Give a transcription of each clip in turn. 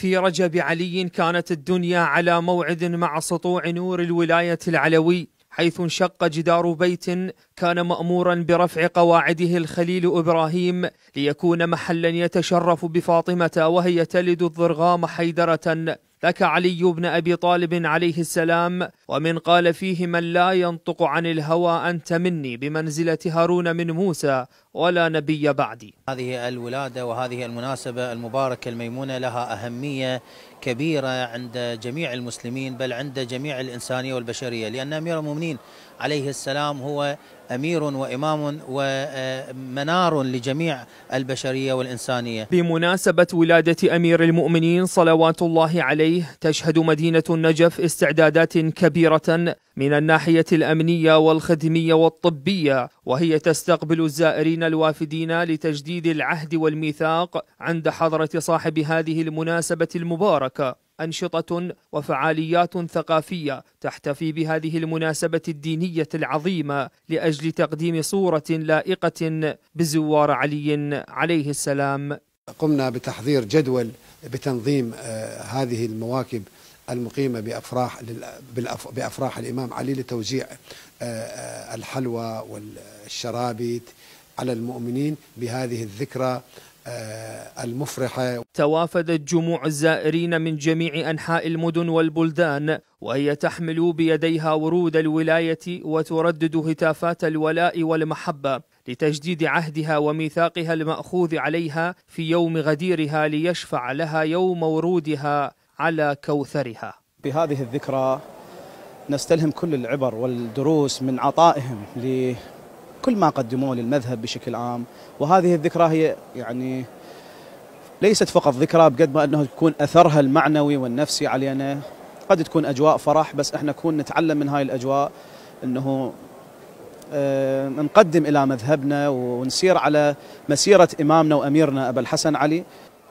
في رجب علي كانت الدنيا على موعد مع سطوع نور الولاية العلوي حيث انشق جدار بيت كان مأمورا برفع قواعده الخليل إبراهيم ليكون محلا يتشرف بفاطمة وهي تلد الضرغام حيدرة لك علي بن أبي طالب عليه السلام ومن قال فيه من لا ينطق عن الهوى أنت مني بمنزلة هارون من موسى ولا نبي بعدي هذه الولادة وهذه المناسبة المباركة الميمونة لها أهمية كبيرة عند جميع المسلمين بل عند جميع الإنسانية والبشرية لأن أمير المؤمنين عليه السلام هو امير وامام ومنار لجميع البشريه والانسانيه. بمناسبه ولاده امير المؤمنين صلوات الله عليه تشهد مدينه النجف استعدادات كبيره من الناحيه الامنيه والخدميه والطبيه وهي تستقبل الزائرين الوافدين لتجديد العهد والميثاق عند حضره صاحب هذه المناسبه المباركه. أنشطة وفعاليات ثقافية تحتفي بهذه المناسبة الدينية العظيمة لأجل تقديم صورة لائقة بزوار علي عليه السلام قمنا بتحضير جدول بتنظيم آه، هذه المواكب المقيمة بأفراح بأفراح الإمام علي لتوزيع آه، آه، الحلوى والشرابيت على المؤمنين بهذه الذكرى آه، المفرحة توافدت جموع الزائرين من جميع أنحاء المدن والبلدان وهي تحمل بيديها ورود الولاية وتردد هتافات الولاء والمحبة لتجديد عهدها وميثاقها المأخوذ عليها في يوم غديرها ليشفع لها يوم ورودها على كوثرها بهذه الذكرى نستلهم كل العبر والدروس من عطائهم كل ما قدموه للمذهب بشكل عام وهذه الذكرى هي يعني ليست فقط ذكرى بقد ما أنه تكون أثرها المعنوي والنفسي علينا قد تكون أجواء فرح بس احنا نكون نتعلم من هاي الأجواء أنه آه، نقدم إلى مذهبنا ونسير على مسيرة إمامنا وأميرنا أبا الحسن علي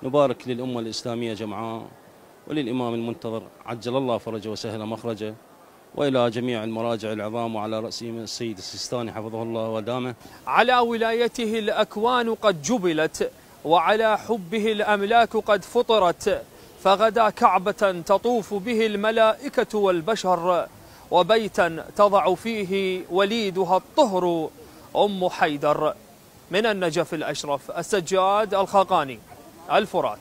نبارك للأمة الإسلامية جمعاء وللإمام المنتظر عجل الله فرجه وسهل مخرجه والى جميع المراجع العظام وعلى راسهم السيد السيستاني حفظه الله ودامه. على ولايته الاكوان قد جبلت وعلى حبه الاملاك قد فطرت فغدا كعبه تطوف به الملائكه والبشر وبيتا تضع فيه وليدها الطهر ام حيدر من النجف الاشرف السجاد الخاقاني الفرات